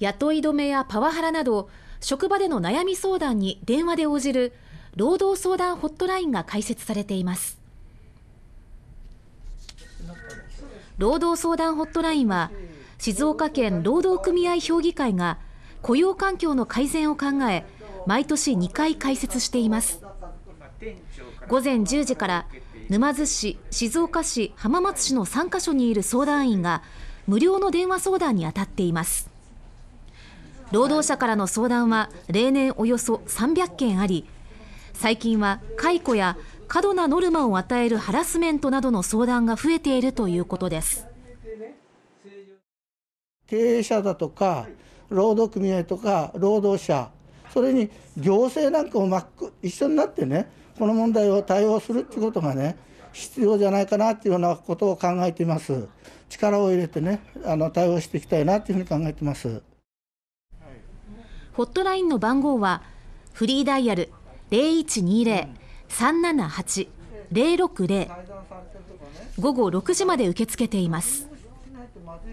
雇い止めやパワハラなど職場での悩み相談に電話で応じる労働相談ホットラインが開設されています労働相談ホットラインは静岡県労働組合評議会が雇用環境の改善を考え毎年2回開設しています午前10時から沼津市静岡市浜松市の3カ所にいる相談員が無料の電話相談に当たっています労働者からの相談は例年およそ300件あり最近は解雇や過度なノルマを与えるハラスメントなどの相談が増えているということです経営者だとか労働組合とか労働者それに行政なんかもっ一緒になってねこの問題を対応するっていうことがね必要じゃないかなっていうようなことを考えています力を入れてねあの対応していきたいなというふうに考えてますホットラインの番号はフリーダイヤル0120-378-060午後6時まで受け付けています